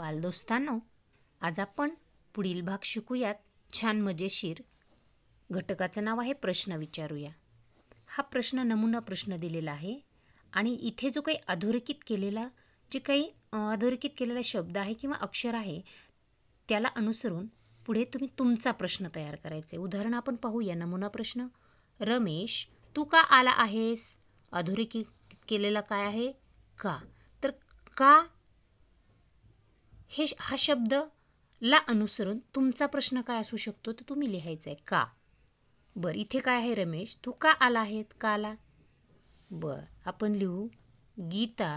बालदोस्तांनो आज आपण पुढील भाग शिकूयात छान मजेशीर घटकाचं नाव आहे प्रश्न विचारूया हा प्रश्न नमुना प्रश्न दिलेला आहे आणि इथे जो काही अधोरेखित केलेला जे काही अधोरेखित केलेला शब्द आहे किंवा अक्षर आहे त्याला अनुसरून पुढे तुम्ही तुमचा प्रश्न तयार करायचा आहे उदाहरण आपण पाहूया नमुना प्रश्न रमेश तू का आला आहेस अधोरेखित केलेला काय आहे का तर का हे हा शब्द ला अनुसरून तुमचा प्रश्न काय असू शकतो तर तुम्ही लिहायचा आहे का बर इथे काय आहे रमेश तू का आला आहे काला, आला आपण लिहू गीता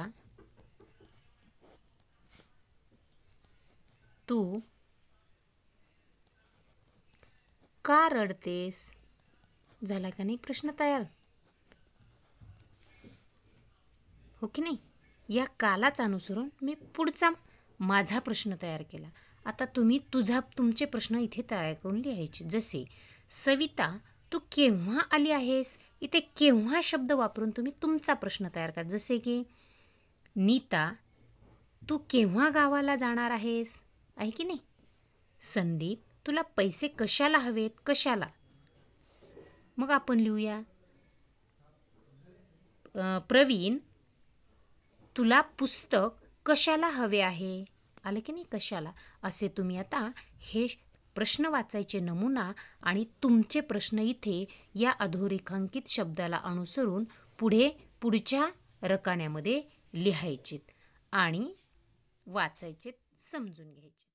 तू का रडतेस झाला का नाही प्रश्न तयार हो की नाही या कालाच अनुसरून मी पुढचा माझा प्रश्न तयार केला आता तुम्ही तुझा तुमचे प्रश्न इथे तयार करून लिहायचे जसे सविता तू केव्हा आली आहेस इथे केव्हा शब्द वापरून तुम्ही तुमचा प्रश्न तयार करा जसे की नीता तू केव्हा गावाला जाणार आहेस आहे की नाही संदीप तुला पैसे कशाला हवेत कशाला मग आपण लिहूया प्रवीण तुला पुस्तक कशाला हवे आहे आले की नाही कशाला असे तुम्ही आता हे प्रश्न वाचायचे नमुना आणि तुमचे प्रश्न इथे या अधोरेखांकित शब्दाला अनुसरून पुढे पुढच्या रकान्यामध्ये लिहायचेत आणि वाचायचे समजून घ्यायचे